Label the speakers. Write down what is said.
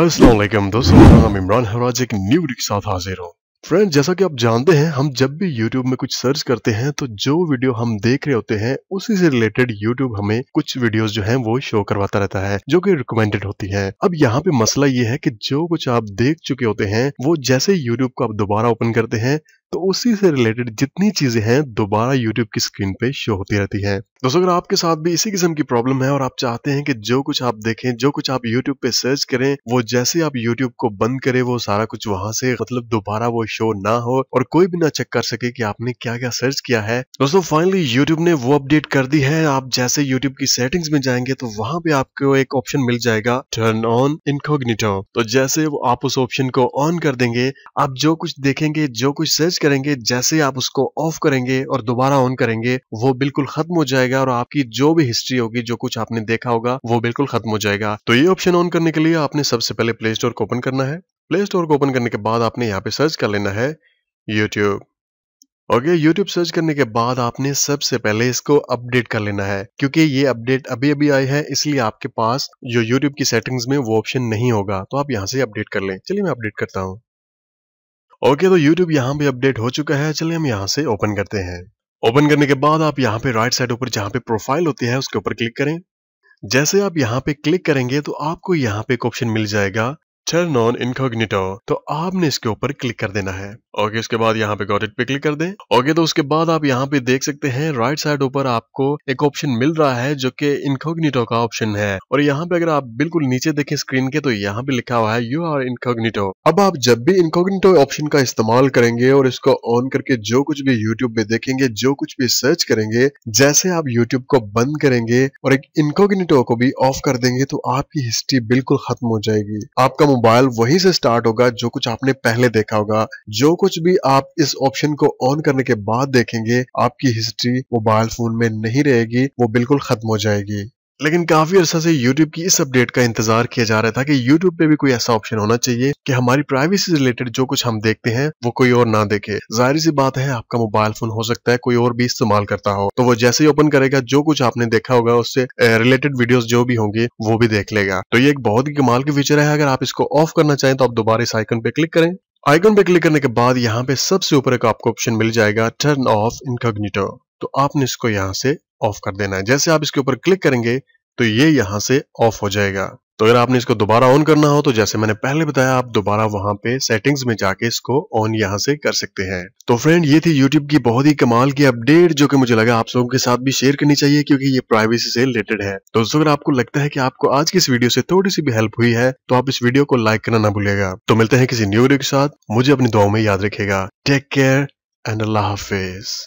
Speaker 1: असलम दोस्तों मेरा नाम इमरान हराज एक न्यू के साथ हाजिर हूँ फ्रेंड जैसा कि आप जानते हैं हम जब भी YouTube में कुछ सर्च करते हैं तो जो वीडियो हम देख रहे होते हैं उसी से रिलेटेड YouTube हमें कुछ वीडियोस जो हैं वो शो करवाता रहता है जो कि रिकमेंडेड होती है अब यहाँ पे मसला ये है कि जो कुछ आप देख चुके होते हैं वो जैसे YouTube को आप दोबारा ओपन करते हैं तो उसी से रिलेटेड जितनी चीजें हैं दोबारा यूट्यूब की स्क्रीन पे शो होती रहती है दोस्तों अगर आपके साथ भी इसी किस्म की प्रॉब्लम है और आप चाहते हैं कि जो कुछ आप देखें जो कुछ आप यूट्यूब पे सर्च करें वो जैसे आप यूट्यूब को बंद करें वो सारा कुछ वहां से मतलब दोबारा वो शो ना हो और कोई भी ना चेक कर सके की आपने क्या क्या सर्च किया है दोस्तों फाइनली यूट्यूब ने वो अपडेट कर दी है आप जैसे यूट्यूब की सेटिंग्स में जाएंगे तो वहां पे आपको एक ऑप्शन मिल जाएगा टर्न ऑन इनकोग्निटो तो जैसे आप उस ऑप्शन को ऑन कर देंगे आप जो कुछ देखेंगे जो कुछ सर्च करेंगे जैसे ही आप उसको ऑफ करेंगे और दोबारा ऑन करेंगे वो बिल्कुल खत्म हो जाएगा और आपकी जो भी हिस्ट्री होगी जो कुछ आपने देखा होगा वो बिल्कुल खत्म हो जाएगा तो ये ऑप्शन ऑन करने के लिए आपने सबसे पहले प्ले स्टोर को ओपन करना है प्ले स्टोर को ओपन करने के बाद आपने यहाँ पे सर्च कर लेना है यूट्यूब ओके यूट्यूब सर्च करने के बाद आपने सबसे पहले इसको अपडेट कर लेना है क्योंकि ये अपडेट अभी अभी आई है इसलिए आपके पास जो यूट्यूब की सेटिंग्स में वो ऑप्शन नहीं होगा तो आप यहाँ से अपडेट कर लें चलिए मैं अपडेट करता हूँ ओके okay, तो YouTube यहाँ पे अपडेट हो चुका है चलिए हम यहाँ से ओपन करते हैं ओपन करने के बाद आप यहाँ पे राइट साइड ऊपर जहाँ पे प्रोफाइल होती है उसके ऊपर क्लिक करें जैसे आप यहाँ पे क्लिक करेंगे तो आपको यहाँ पे एक ऑप्शन मिल जाएगा टर्न ऑन इनकॉग्निटो तो आपने इसके ऊपर क्लिक कर देना है ओके इसके बाद यहाँ पे गॉट इट पे क्लिक कर दें ओके तो उसके बाद आप यहाँ पे देख सकते हैं राइट साइड ऊपर आपको एक ऑप्शन मिल रहा है जो कि इनकोग्निटो का ऑप्शन है और यहाँ पे अगर आप बिल्कुल नीचे देखें स्क्रीन के तो यहाँ पे लिखा हुआ है यू आर इनकोग्निटो अब आप जब भी इनकोग्निटो ऑप्शन का इस्तेमाल करेंगे और इसको ऑन करके जो कुछ भी यूट्यूब पे देखेंगे जो कुछ भी सर्च करेंगे जैसे आप यूट्यूब को बंद करेंगे और एक इनकोग्निटो को भी ऑफ कर देंगे तो आपकी हिस्ट्री बिल्कुल खत्म हो जाएगी आपका मोबाइल वही से स्टार्ट होगा जो कुछ आपने पहले देखा होगा जो कुछ कुछ भी आप इस ऑप्शन को ऑन करने के बाद देखेंगे आपकी हिस्ट्री मोबाइल फोन में नहीं रहेगी वो बिल्कुल खत्म हो जाएगी लेकिन काफी अरसा से YouTube की इस अपडेट का इंतजार किया जा रहा था कि YouTube पे भी कोई ऐसा ऑप्शन होना चाहिए कि हमारी प्राइवेसी रिलेटेड जो कुछ हम देखते हैं वो कोई और ना देखे जाहिर सी बात है आपका मोबाइल फोन हो सकता है कोई और भी इस्तेमाल करता हो तो वो जैसे ही ओपन करेगा जो कुछ आपने देखा होगा उससे रिलेटेड वीडियो जो भी होंगे वो भी देख लेगा तो ये एक बहुत ही कमाल की फीचर है अगर आप इसको ऑफ करना चाहें तो आप दोबारा इस आइकन पे क्लिक करें आइकन पे क्लिक करने के बाद यहाँ पे सबसे ऊपर एक आपको ऑप्शन मिल जाएगा टर्न ऑफ इनकॉग्निटो तो आपने इसको यहाँ से ऑफ कर देना है जैसे आप इसके ऊपर क्लिक करेंगे तो ये यहाँ से ऑफ हो जाएगा तो अगर आपने इसको दोबारा ऑन करना हो तो जैसे मैंने पहले बताया आप दोबारा वहां पे सेटिंग्स में जाके इसको ऑन यहाँ से कर सकते हैं तो फ्रेंड ये थी यूट्यूब की बहुत ही कमाल की अपडेट जो कि मुझे लगा आप लोगों के साथ भी शेयर करनी चाहिए क्योंकि ये प्राइवेसी से रिलेटेड है तो दोस्तों अगर आपको लगता है कि आपको आज की इस वीडियो से थोड़ी सी भी हेल्प हुई है तो आप इस वीडियो को लाइक करना ना भूलेगा तो मिलते हैं किसी न्यू वीडियो के साथ मुझे अपनी दुआओं में याद रखेगा टेक केयर एंड अल्लाह हाफिज